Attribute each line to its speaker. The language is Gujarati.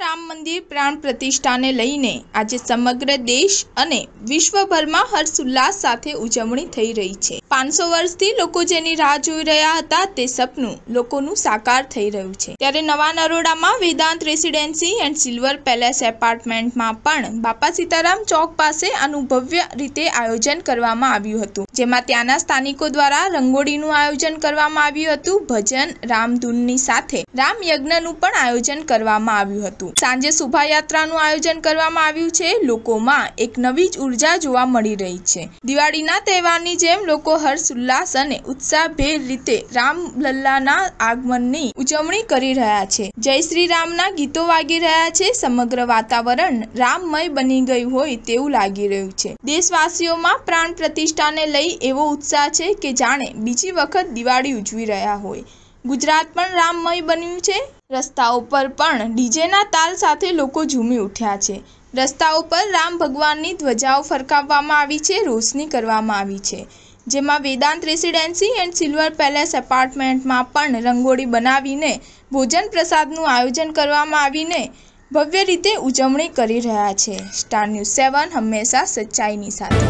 Speaker 1: રામ મંદિર પ્રાણ પ્રતિષ્ઠાને લઈને આજે સમગ્ર દેશ અને વિશ્વભરમાં હર્ષોલ્લાસ સાથે ઉજવણી થઈ રહી છે પાંચસો વર્ષથી લોકો જેની રાહ જોઈ રહ્યા હતા તે સપનું લોકોનું સાકાર થઈ રહ્યું છે ત્યારે નવા નરોડામાં Vedant residency and silver palace એપાર્ટમેન્ટમાં પણ બાપા સીતારામ ચોક પાસે આનું ભવ્ય રીતે આયોજન કરવામાં આવ્યું હતું જેમાં ત્યાંના સ્થાનિકો દ્વારા રંગોળીનું આયોજન કરવામાં આવ્યું હતું ભજન રામધૂનની સાથે રામ યજ્ઞનું પણ આયોજન કરવામાં આવ્યું હતું હતું સાંજે શોભાયાત્રાનું આયોજન કરવામાં આવ્યું છે લોકોમાં એક નવી જ ઉર્જા જોવા મળી રહી છે દિવાળીના તહેવારની જેમ લોકો હર્ષ ઉલ્લાસ અને ઉત્સાહભેર રીતે રામલલ્લાના આગમનની ઉજવણી કરી રહ્યા છે જય શ્રી રામના ગીતો વાગી રહ્યા છે સમગ્ર વાતાવરણ રામમય બની ગયું હોય તેવું લાગી રહ્યું છે દેશવાસીઓમાં પ્રાણ પ્રતિષ્ઠાને લઈ એવો ઉત્સાહ છે કે જાણે બીજી વખત દિવાળી ઉજવી રહ્યા હોય ગુજરાત પણ રામમય બન્યું છે રસ્તાઓ પર પણ ડીજેના તાલ સાથે લોકો ઝૂમી ઉઠ્યા છે રસ્તા ઉપર રામ ભગવાનની ધ્વજાઓ ફરકાવવામાં આવી છે રોશની કરવામાં આવી છે જેમાં Vedant residency and silver palace એપાર્ટમેન્ટમાં પણ રંગોળી બનાવીને ભોજન પ્રસાદનું આયોજન કરવામાં આવીને ભવ્ય રીતે ઉજવણી કરી રહ્યા છે સ્ટાર ન્યૂઝ સેવન હંમેશા સચ્ચાઈની સાથે